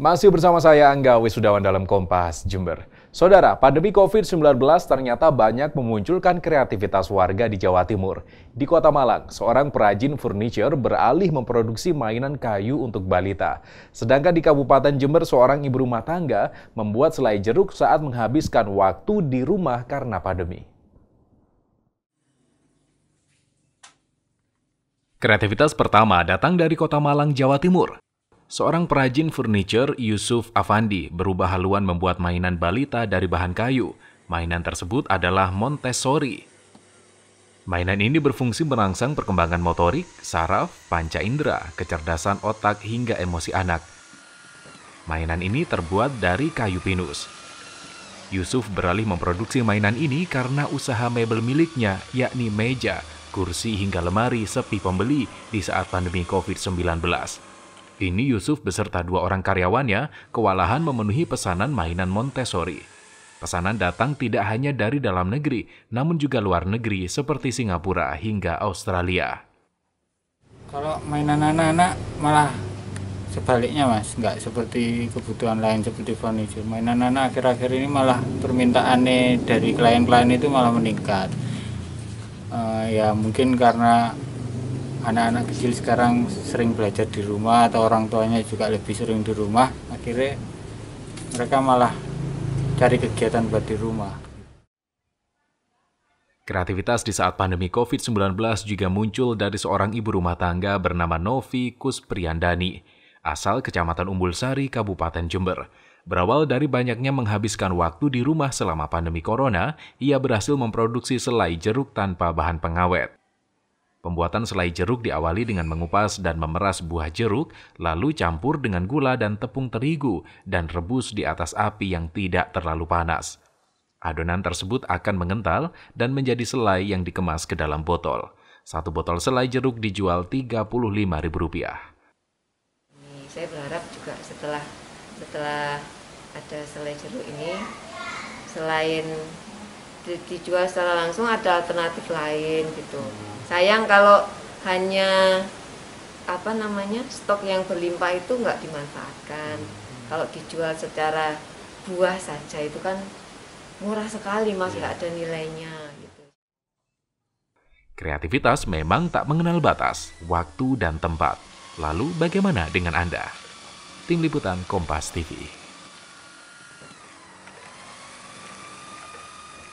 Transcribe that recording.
Masih bersama saya Angga Wisudawan dalam Kompas Jember. Saudara, pandemi COVID-19 ternyata banyak memunculkan kreativitas warga di Jawa Timur. Di Kota Malang, seorang perajin furniture beralih memproduksi mainan kayu untuk balita. Sedangkan di Kabupaten Jember, seorang ibu rumah tangga membuat selai jeruk saat menghabiskan waktu di rumah karena pandemi. Kreativitas pertama datang dari Kota Malang, Jawa Timur. Seorang perajin furniture, Yusuf Afandi, berubah haluan membuat mainan balita dari bahan kayu. Mainan tersebut adalah Montessori. Mainan ini berfungsi merangsang perkembangan motorik, saraf, panca indera, kecerdasan otak hingga emosi anak. Mainan ini terbuat dari kayu pinus. Yusuf beralih memproduksi mainan ini karena usaha mebel miliknya, yakni meja, kursi hingga lemari sepi pembeli di saat pandemi COVID-19 ini Yusuf beserta dua orang karyawannya kewalahan memenuhi pesanan mainan Montessori. Pesanan datang tidak hanya dari dalam negeri, namun juga luar negeri seperti Singapura hingga Australia. Kalau mainan anak-anak malah sebaliknya mas, nggak seperti kebutuhan lain seperti furniture. Mainan anak akhir-akhir ini malah permintaannya dari klien-klien itu malah meningkat. Uh, ya mungkin karena anak-anak kecil sekarang sering belajar di rumah atau orang tuanya juga lebih sering di rumah akhirnya mereka malah cari kegiatan buat di rumah Kreativitas di saat pandemi COVID-19 juga muncul dari seorang ibu rumah tangga bernama Novi Kuspriandani, asal Kecamatan Umbulsari, Kabupaten Jember. Berawal dari banyaknya menghabiskan waktu di rumah selama pandemi corona, ia berhasil memproduksi selai jeruk tanpa bahan pengawet. Pembuatan selai jeruk diawali dengan mengupas dan memeras buah jeruk, lalu campur dengan gula dan tepung terigu, dan rebus di atas api yang tidak terlalu panas. Adonan tersebut akan mengental dan menjadi selai yang dikemas ke dalam botol. Satu botol selai jeruk dijual Rp35.000. Saya berharap juga setelah setelah ada selai jeruk ini, selain dijual secara langsung ada alternatif lain gitu. Sayang kalau hanya apa namanya stok yang berlimpah itu nggak dimanfaatkan. Kalau dijual secara buah saja itu kan murah sekali mas nggak ada nilainya. Gitu. Kreativitas memang tak mengenal batas, waktu dan tempat. Lalu bagaimana dengan Anda? Tim Liputan Kompas TV